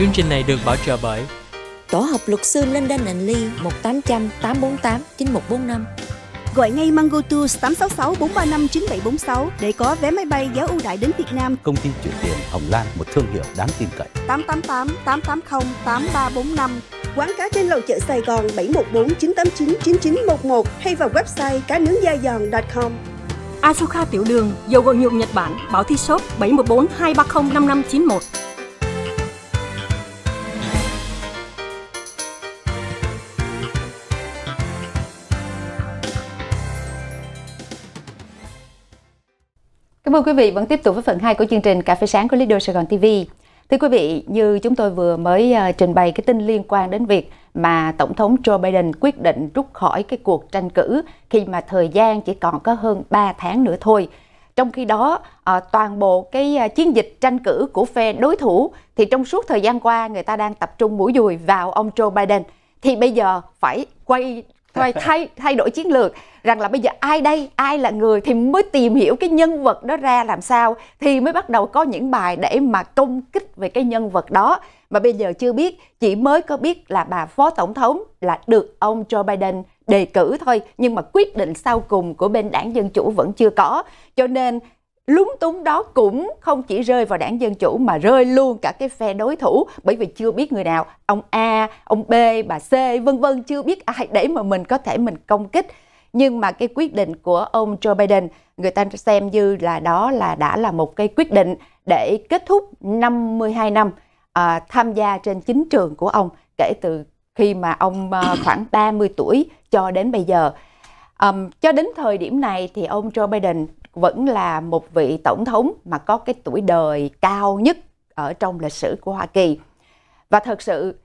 Chương trình này được bảo trợ bởi Tổ hợp luật sư London and Lee 1800 848 9145. Gọi ngay Mango Tours 866 435 9746 để có vé máy bay giá ưu đãi đến Việt Nam. Công ty chuyển tiền Hồng Lan, một thương hiệu đáng tin cậy. 888 880 8345. Quán cá trên lầu chợ Sài Gòn 714 989 9911 hay vào website cá nướng da giòn.com. Asuka Tiểu Đường, dầu gội nhuộm Nhật Bản, Bảo Thi Shop 714 230 5591. Cảm ơn quý vị vẫn tiếp tục với phần 2 của chương trình Cà phê sáng của Leader Sài Gòn TV. Thưa quý vị, như chúng tôi vừa mới à, trình bày cái tin liên quan đến việc mà Tổng thống Joe Biden quyết định rút khỏi cái cuộc tranh cử khi mà thời gian chỉ còn có hơn 3 tháng nữa thôi. Trong khi đó, à, toàn bộ cái à, chiến dịch tranh cử của phe đối thủ thì trong suốt thời gian qua người ta đang tập trung mũi dùi vào ông Joe Biden. Thì bây giờ phải quay phải thay thay đổi chiến lược rằng là bây giờ ai đây ai là người thì mới tìm hiểu cái nhân vật đó ra làm sao thì mới bắt đầu có những bài để mà công kích về cái nhân vật đó mà bây giờ chưa biết chỉ mới có biết là bà phó tổng thống là được ông Joe Biden đề cử thôi nhưng mà quyết định sau cùng của bên đảng dân chủ vẫn chưa có cho nên lúng túng đó cũng không chỉ rơi vào đảng Dân Chủ mà rơi luôn cả cái phe đối thủ bởi vì chưa biết người nào, ông A, ông B, bà C, vân vân chưa biết ai để mà mình có thể mình công kích. Nhưng mà cái quyết định của ông Joe Biden, người ta xem như là đó là đã là một cái quyết định để kết thúc 52 năm à, tham gia trên chính trường của ông kể từ khi mà ông à, khoảng 30 tuổi cho đến bây giờ. Um, cho đến thời điểm này thì ông Joe Biden vẫn là một vị tổng thống mà có cái tuổi đời cao nhất ở trong lịch sử của Hoa Kỳ. Và thật sự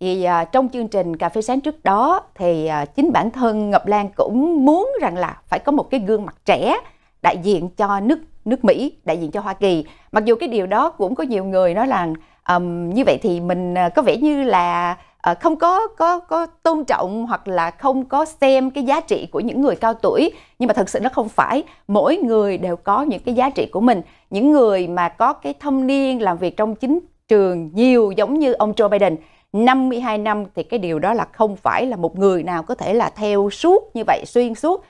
thì à, trong chương trình cà phê sáng trước đó thì à, chính bản thân Ngọc Lan cũng muốn rằng là phải có một cái gương mặt trẻ đại diện cho nước nước Mỹ, đại diện cho Hoa Kỳ. Mặc dù cái điều đó cũng có nhiều người nói là um, như vậy thì mình à, có vẻ như là Ờ, không có có có tôn trọng hoặc là không có xem cái giá trị của những người cao tuổi nhưng mà thật sự nó không phải mỗi người đều có những cái giá trị của mình những người mà có cái thâm niên làm việc trong chính trường nhiều giống như ông Joe Biden 52 năm thì cái điều đó là không phải là một người nào có thể là theo suốt như vậy xuyên suốt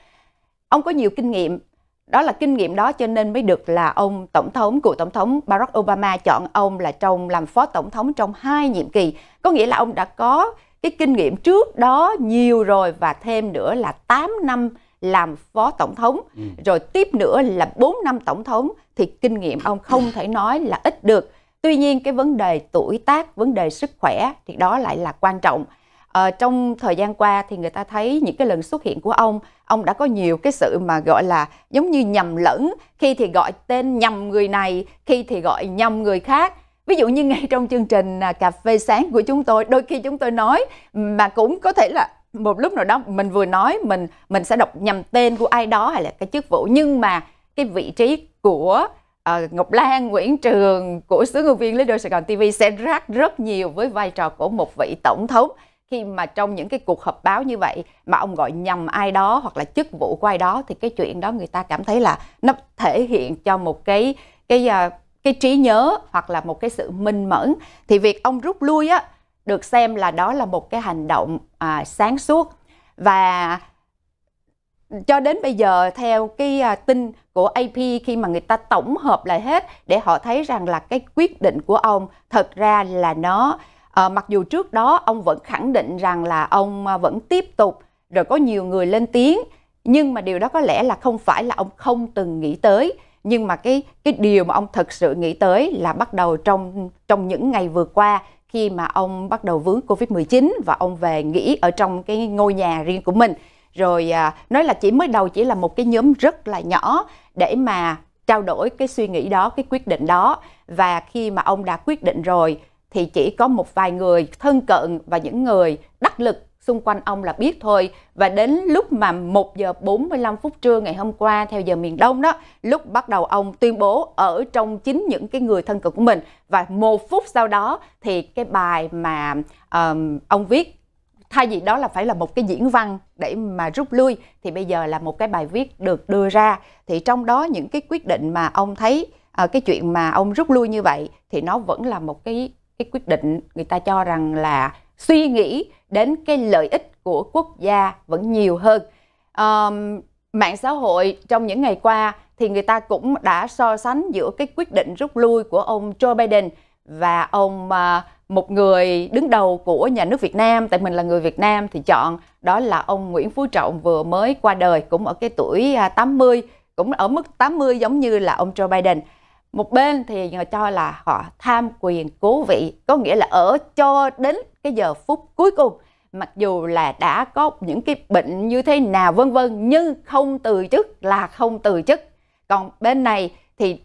ông có nhiều kinh nghiệm đó là kinh nghiệm đó cho nên mới được là ông tổng thống cựu tổng thống Barack Obama chọn ông là trong làm phó tổng thống trong hai nhiệm kỳ có nghĩa là ông đã có cái kinh nghiệm trước đó nhiều rồi và thêm nữa là 8 năm làm phó tổng thống ừ. rồi tiếp nữa là 4 năm tổng thống thì kinh nghiệm ông không thể nói là ít được tuy nhiên cái vấn đề tuổi tác vấn đề sức khỏe thì đó lại là quan trọng à, trong thời gian qua thì người ta thấy những cái lần xuất hiện của ông ông đã có nhiều cái sự mà gọi là giống như nhầm lẫn khi thì gọi tên nhầm người này khi thì gọi nhầm người khác ví dụ như ngay trong chương trình à, cà phê sáng của chúng tôi đôi khi chúng tôi nói mà cũng có thể là một lúc nào đó mình vừa nói mình mình sẽ đọc nhầm tên của ai đó hay là cái chức vụ nhưng mà cái vị trí của uh, Ngọc Lan, Nguyễn Trường của sứ ngôn viên Leader Sài Gòn TV sẽ rác rất nhiều với vai trò của một vị tổng thống khi mà trong những cái cuộc họp báo như vậy mà ông gọi nhầm ai đó hoặc là chức vụ của ai đó thì cái chuyện đó người ta cảm thấy là nó thể hiện cho một cái cái ờ, cái trí nhớ hoặc là một cái sự minh mẫn thì việc ông rút lui á được xem là đó là một cái hành động à, sáng suốt và cho đến bây giờ theo cái à, tin của AP khi mà người ta tổng hợp lại hết để họ thấy rằng là cái quyết định của ông thật ra là nó À, mặc dù trước đó ông vẫn khẳng định rằng là ông ờ, vẫn tiếp tục rồi có nhiều người lên tiếng nhưng mà điều đó có lẽ là không phải là ông không từng nghĩ tới nhưng mà cái cái điều mà ông thật sự nghĩ tới là bắt đầu trong trong những ngày vừa qua khi mà ông bắt đầu vướng Covid-19 và ông về nghỉ ở trong cái ngôi nhà riêng của mình. Rồi à, nói là chỉ mới đầu chỉ là một cái nhóm rất là nhỏ để mà trao đổi cái suy nghĩ đó, cái quyết định đó và khi mà ông đã quyết định rồi thì chỉ có một vài người thân cận và những người đắc lực xung quanh ông là biết thôi và đến lúc mà 1 giờ 45 phút trưa ngày hôm qua theo giờ miền Đông đó lúc bắt đầu ông tuyên bố ở trong chính những cái người thân cận của mình và một phút sau đó thì cái bài mà um, ông viết thay vì đó là phải là một cái diễn văn để mà rút lui thì bây giờ là một cái bài viết được đưa ra thì trong đó những cái quyết định mà ông thấy à, cái chuyện mà ông rút lui như vậy thì nó vẫn là một cái cái quyết định người ta cho rằng là suy nghĩ đến cái lợi ích của quốc gia vẫn nhiều hơn um, mạng xã hội trong những ngày qua thì người ta cũng đã so sánh giữa cái quyết định rút lui của ông Joe Biden và ông uh, một người đứng đầu của nhà nước Việt Nam tại mình là người Việt Nam thì chọn đó là ông Nguyễn Phú Trọng vừa mới qua đời cũng ở cái tuổi 80 à, cũng ở mức 80 giống như là ông Joe Biden một bên thì người cho là họ tham quyền cố vị có nghĩa là ở cho đến cái giờ phút cuối cùng mặc dù là đã có những cái bệnh như thế nào vân vân nhưng không từ chức là không từ chức còn bên này thì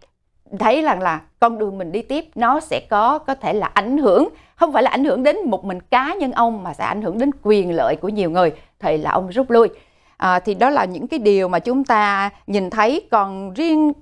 thấy rằng là con đường mình đi tiếp nó sẽ có có thể là ảnh hưởng không phải là ảnh hưởng đến một mình cá nhân ông mà sẽ ảnh hưởng đến quyền lợi của nhiều người thì là ông rút lui à, thì đó là những cái điều mà chúng ta nhìn thấy còn riêng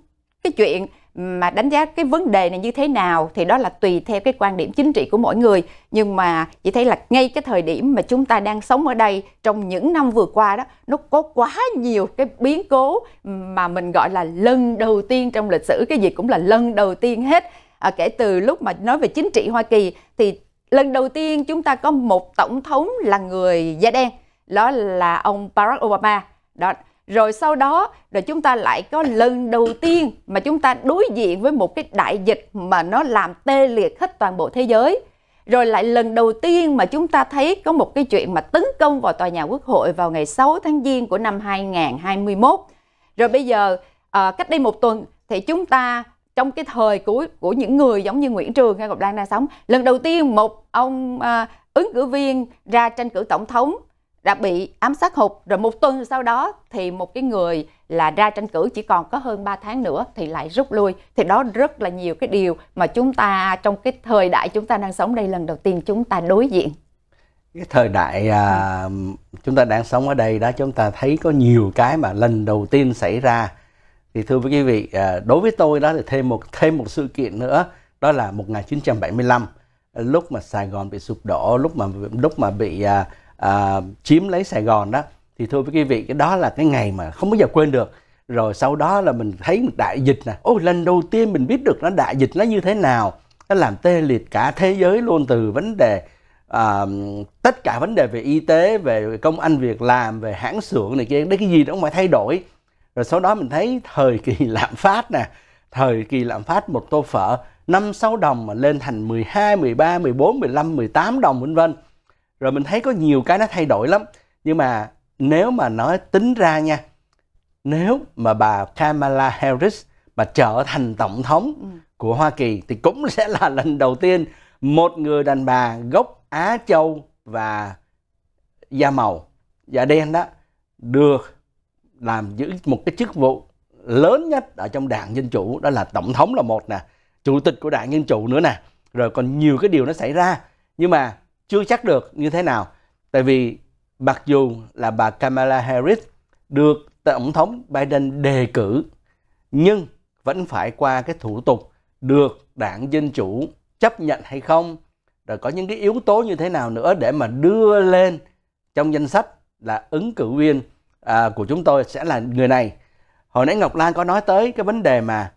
cái chuyện mà đánh giá cái vấn đề này như thế nào thì đó là tùy theo cái quan điểm chính trị của mỗi người nhưng mà chị thấy là ngay cái thời điểm mà chúng ta đang sống ở đây trong những năm vừa qua đó nó có quá nhiều cái biến cố mà mình gọi là lần đầu tiên trong lịch sử cái gì cũng là lần đầu tiên hết à, kể từ lúc mà nói về chính trị Hoa Kỳ thì lần đầu tiên chúng ta có một tổng thống là người da đen đó là ông Barack Obama đó rồi sau đó rồi chúng ta lại có lần đầu tiên mà chúng ta đối diện với một cái đại dịch mà nó làm tê liệt hết toàn bộ thế giới rồi lại lần đầu tiên mà chúng ta thấy có một cái chuyện mà tấn công vào tòa nhà quốc hội vào ngày 6 tháng Giêng của năm 2021. Rồi bây giờ à, cách đây một tuần thì chúng ta trong cái thời của của những người giống như Nguyễn Trường hay Ngọc Lan đang sống lần đầu tiên một ông à, ứng cử viên ra tranh cử tổng thống đã bị ám sát hụt rồi một tuần sau đó thì một cái người là ra tranh cử chỉ còn có hơn 3 tháng nữa thì lại rút lui thì đó rất là nhiều cái điều mà chúng ta trong cái thời đại chúng ta đang sống đây lần đầu tiên chúng ta đối diện cái thời đại à, chúng ta đang sống ở đây đó chúng ta thấy có nhiều cái mà lần đầu tiên xảy ra thì thưa quý vị à, đối với tôi đó thì thêm một thêm một sự kiện nữa đó là 1975 lúc mà Sài Gòn bị sụp đổ lúc mà lúc mà bị à, à, chiếm lấy Sài Gòn đó thì thưa với quý vị cái đó là cái ngày mà không bao giờ quên được rồi sau đó là mình thấy một đại dịch nè ôi lần đầu tiên mình biết được nó đại dịch nó như thế nào nó làm tê liệt cả thế giới luôn từ vấn đề à, tất cả vấn đề về y tế về công anh việc làm về hãng xưởng này kia đấy cái gì nó cũng phải thay đổi rồi sau đó mình thấy thời kỳ lạm phát nè thời kỳ lạm phát một tô phở năm sáu đồng mà lên thành 12, 13, 14, 15, 18 đồng vân vân rồi mình thấy có nhiều cái nó thay đổi lắm nhưng mà nếu mà nói tính ra nha nếu mà bà Kamala Harris mà trở thành tổng thống ừ. của Hoa Kỳ thì cũng sẽ là lần đầu tiên một người đàn bà gốc Á Châu và da màu da đen đó được làm giữ một cái chức vụ lớn nhất ở trong đảng dân chủ đó là tổng thống là một nè chủ tịch của đảng dân chủ nữa nè rồi còn nhiều cái điều nó xảy ra nhưng mà chưa chắc được như thế nào tại vì mặc dù là bà Kamala Harris được tổng thống Biden đề cử nhưng vẫn phải qua cái thủ tục được đảng dân chủ chấp nhận hay không rồi có những cái yếu tố như thế nào nữa để mà đưa lên trong danh sách là ứng cử viên à, của chúng tôi sẽ là người này hồi nãy Ngọc Lan có nói tới cái vấn đề mà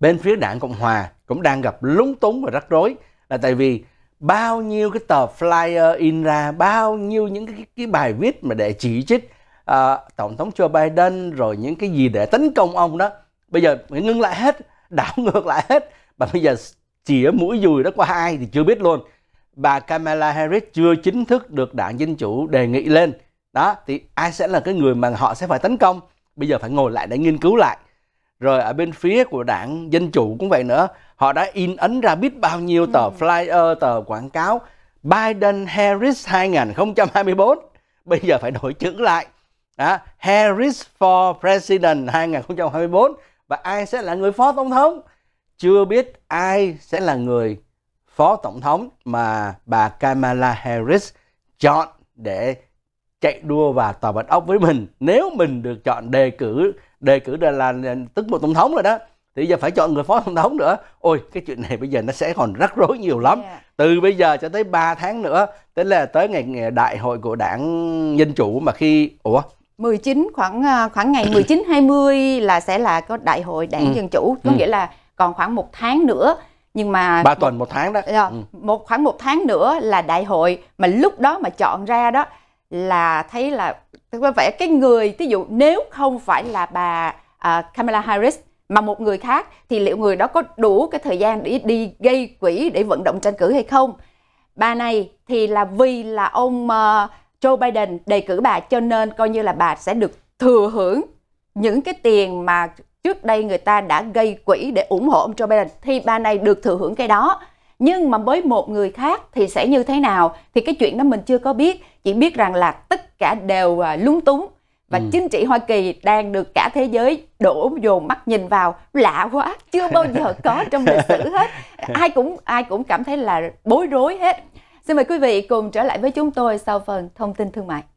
bên phía đảng Cộng hòa cũng đang gặp lúng túng và rắc rối là tại vì bao nhiêu cái tờ flyer in ra bao nhiêu những cái, cái bài viết mà để chỉ trích uh, tổng thống Joe Biden rồi những cái gì để tấn công ông đó bây giờ ngưng lại hết đảo ngược lại hết và bây giờ chĩa mũi dùi đó qua ai thì chưa biết luôn bà Kamala Harris chưa chính thức được đảng dân chủ đề nghị lên đó thì ai sẽ là cái người mà họ sẽ phải tấn công bây giờ phải ngồi lại để nghiên cứu lại rồi ở bên phía của đảng dân chủ cũng vậy nữa họ đã in ấn ra biết bao nhiêu tờ ừ. flyer tờ quảng cáo Biden Harris 2024 bây giờ phải đổi chữ lại đó, Harris for President 2024 và ai sẽ là người phó tổng thống chưa biết ai sẽ là người phó tổng thống mà bà Kamala Harris chọn để chạy đua vào tòa bạch ốc với mình nếu mình được chọn đề cử đề cử là, là tức một tổng thống rồi đó thì giờ phải chọn người phó tổng thống nữa ôi cái chuyện này bây giờ nó sẽ còn rắc rối nhiều lắm yeah. Dạ. từ bây giờ cho tới 3 tháng nữa tới là tới ngày đại hội của đảng dân chủ mà khi ủa 19 khoảng à, khoảng ngày 19 20 là sẽ là có đại hội đảng ừ. dân chủ có ừ. nghĩa là còn khoảng một tháng nữa nhưng mà ba tuần một tháng đó dạ, ừ. một khoảng một tháng nữa là đại hội mà lúc đó mà chọn ra đó là thấy là có vẻ cái người ví dụ nếu không phải là bà uh, Kamala Harris mà một người khác thì liệu người đó có đủ cái thời gian để đi gây quỹ để vận động tranh cử hay không bà này thì là vì là ông uh, Joe Biden đề cử bà cho nên coi như là bà sẽ được thừa hưởng những cái tiền mà trước đây người ta đã gây quỹ để ủng hộ ông Joe Biden thì bà này được thừa hưởng cái đó nhưng mà với một người khác thì sẽ như thế nào thì cái chuyện đó mình chưa có biết chỉ biết rằng là tất cả đều à, lúng túng và ừ. chính trị Hoa Kỳ đang được cả thế giới đổ dồn mắt nhìn vào lạ quá chưa bao giờ có trong lịch sử hết ai cũng ai cũng cảm thấy là bối rối hết xin mời quý vị cùng trở lại với chúng tôi sau phần thông tin thương mại